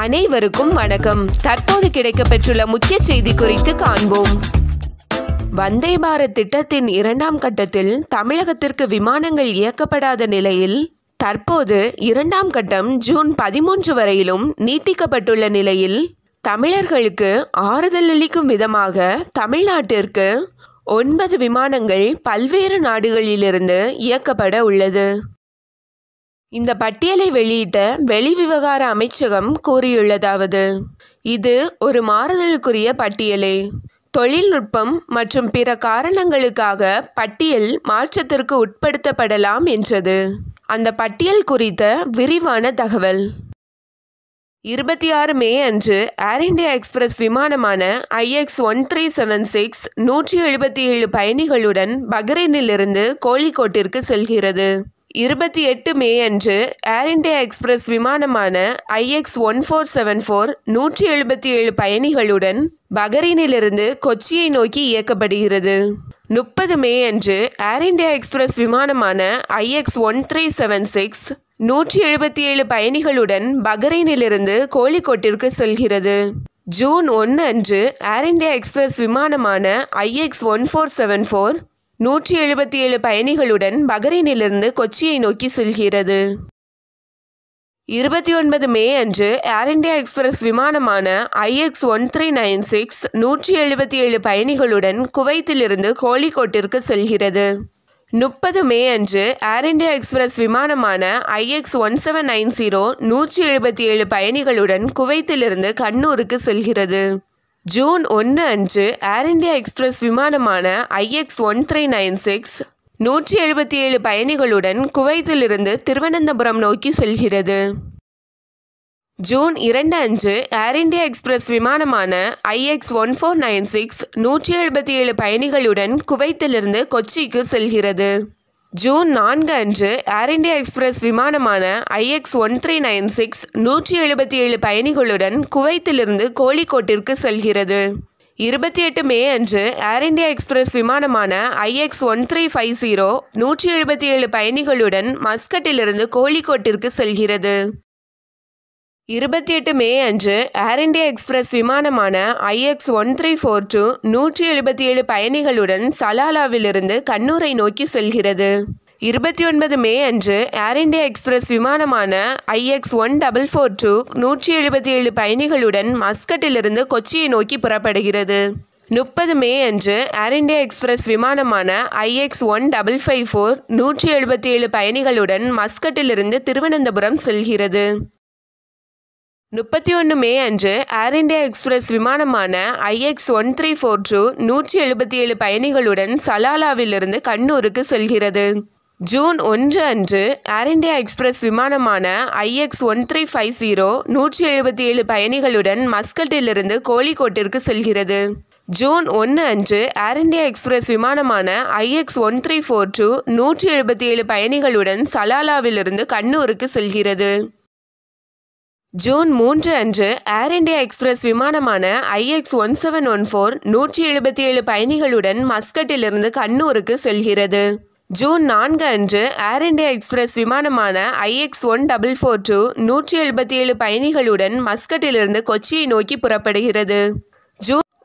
அனைவருக்கும் வணக்கம் தற்போது கிடைக்கப்பெற்றுள்ள முக்கிய செய்தி குறித்து காண்போம் வந்தே பாரத் திட்டத்தின் இரண்டாம் கட்டத்தில் தமிழகத்திற்கு விமானங்கள் இயக்கப்படாத நிலையில் தற்போது இரண்டாம் கட்டம் ஜூன் பதிமூன்று வரையிலும் நீட்டிக்கப்பட்டுள்ள நிலையில் தமிழர்களுக்கு ஆறுதல் அளிக்கும் விதமாக தமிழ்நாட்டிற்கு ஒன்பது விமானங்கள் பல்வேறு நாடுகளிலிருந்து இயக்கப்பட உள்ளது இந்த பட்டியலை வெளியிட்ட வெளிவிவகார அமைச்சகம் கூறியுள்ளதாவது இது ஒரு மாறுதலுக்குரிய பட்டியலே தொழில்நுட்பம் மற்றும் பிற காரணங்களுக்காக பட்டியல் மாற்றத்திற்கு உட்படுத்தப்படலாம் என்றது அந்த பட்டியல் குறித்த விரிவான தகவல் இருபத்தி ஆறு மே அன்று ஏர் இண்டியா எக்ஸ்பிரஸ் விமானமான IX one three seven six நூற்றி எழுபத்தி ஏழு பயணிகளுடன் பஹ்ரைனிலிருந்து கோழிக்கோட்டிற்கு செல்கிறது இருபத்தி எட்டு மே அன்று ஏர் இண்டியா எக்ஸ்பிரஸ் விமானமான IX one four seven four நூற்றி எழுபத்தி ஏழு பயணிகளுடன் பஹரீனிலிருந்து கொச்சியை நோக்கி இயக்கப்படுகிறது முப்பது மே அன்று ஏர் இண்டியா எக்ஸ்பிரஸ் விமானமான IX one three seven six நூற்றி எழுபத்தி ஏழு பயணிகளுடன் பஹரீனிலிருந்து கோழிக்கோட்டிற்கு செல்கிறது ஜூன் ஒன்று அன்று ஏர் இண்டியா எக்ஸ்பிரஸ் விமானமான IX one four seven four நூற்றி எழுபத்தி ஏழு பயணிகளுடன் பஹ்ரைனிலிருந்து கொச்சியை நோக்கி செல்கிறது இருபத்தி ஒன்பது மே அன்று ஏர் இண்டியா எக்ஸ்பிரஸ் விமானமான IX one three nine six நூற்றி எழுபத்தி ஏழு பயணிகளுடன் குவைத்திலிருந்து கோழிக்கோட்டிற்கு செல்கிறது முப்பது மே அன்று ஏர் இண்டியா எக்ஸ்பிரஸ் விமானமான IX one seven nine zero நூற்றி எழுபத்தி ஏழு பயணிகளுடன் குவைத்திலிருந்து கண்ணூருக்கு செல்கிறது ஜூன் ஒன்று அன்று ஏர் இண்டியா எக்ஸ்பிரஸ் விமானமான IX one three nine six நூற்றி எழுபத்தி ஏழு பயணிகளுடன் குவைத்திலிருந்து திருவனந்தபுரம் நோக்கி செல்கிறது ஜூன் இரண்டு அன்று ஏர் இண்டியா எக்ஸ்பிரஸ் விமானமான IX one four nine six நூற்றி எழுபத்தி ஏழு பயணிகளுடன் குவைத்திலிருந்து கொச்சிக்கு செல்கிறது ஜூன் நான்கு அன்று ஏர் இண்டியா எக்ஸ்பிரஸ் விமானமான IX one three nine six நூற்றி எழுபத்தி ஏழு பயணிகளுடன் குவைத்திலிருந்து கோழிக்கோட்டிற்கு செல்கிறது இருபத்தி எட்டு மே அன்று ஏர் இண்டியா எக்ஸ்பிரஸ் விமானமான IX one three five zero நூற்றி எழுபத்தி ஏழு பயணிகளுடன் மஸ்கட்டிலிருந்து கோழிக்கோட்டிற்கு செல்கிறது இருபத்தி எட்டு மே அன்று ஏர் இண்டியா எக்ஸ்பிரஸ் விமானமான IX one three four two நூற்றி எழுபத்தி ஏழு பயணிகளுடன் சலாலாவிலிருந்து கண்ணூரை நோக்கி செல்கிறது இருபத்தி ஒன்பது மே அன்று ஏர் இண்டியா எக்ஸ்பிரஸ் விமானமான IX one double four two நூற்றி எழுபத்தி ஏழு பயணிகளுடன் மஸ்கட்டிலிருந்து கொச்சியை நோக்கி புறப்படுகிறது முப்பது மே அன்று ஏர் இண்டியா எக்ஸ்பிரஸ் விமானமான IX one double five four நூற்றி எழுபத்தி ஏழு பயணிகளுடன் மஸ்கட்டிலிருந்து திருவனந்தபுரம் செல்கிறது முப்பத்தி ஒன்று மே அன்று ஏர் இண்டியா எக்ஸ்பிரஸ் விமானமான IX one three four two நூற்றி எழுபத்தி ஏழு பயணிகளுடன் சலாலாவிலிருந்து கண்ணூருக்கு செல்கிறது ஜூன் ஒன்று அன்று ஏர் இண்டியா எக்ஸ்பிரஸ் விமானமான IX one three five zero நூற்றி எழுபத்தி ஏழு பயணிகளுடன் மஸ்கட்டிலிருந்து கோழிக்கோட்டிற்கு செல்கிறது ஜூன் ஒன்று அன்று ஏர் இண்டியா எக்ஸ்பிரஸ் விமானமான IX one three four two நூற்றி எழுபத்தி ஏழு பயணிகளுடன் சலாலாவிலிருந்து கண்ணூருக்கு செல்கிறது ஜூன் மூன்று அன்று ஏர் இண்டியா எக்ஸ்பிரஸ் விமானமான IX one seven one four நூற்றி எழுபத்தி ஏழு பயணிகளுடன் மஸ்கட்டிலிருந்து கண்ணூருக்கு செல்கிறது ஜூன் நான்கு அன்று ஏர் இண்டியா எக்ஸ்பிரஸ் விமானமான IX one double four two நூற்றி எழுபத்தி ஏழு பயணிகளுடன் மஸ்கட்டிலிருந்து கொச்சியை நோக்கி புறப்படுகிறது ஜூன்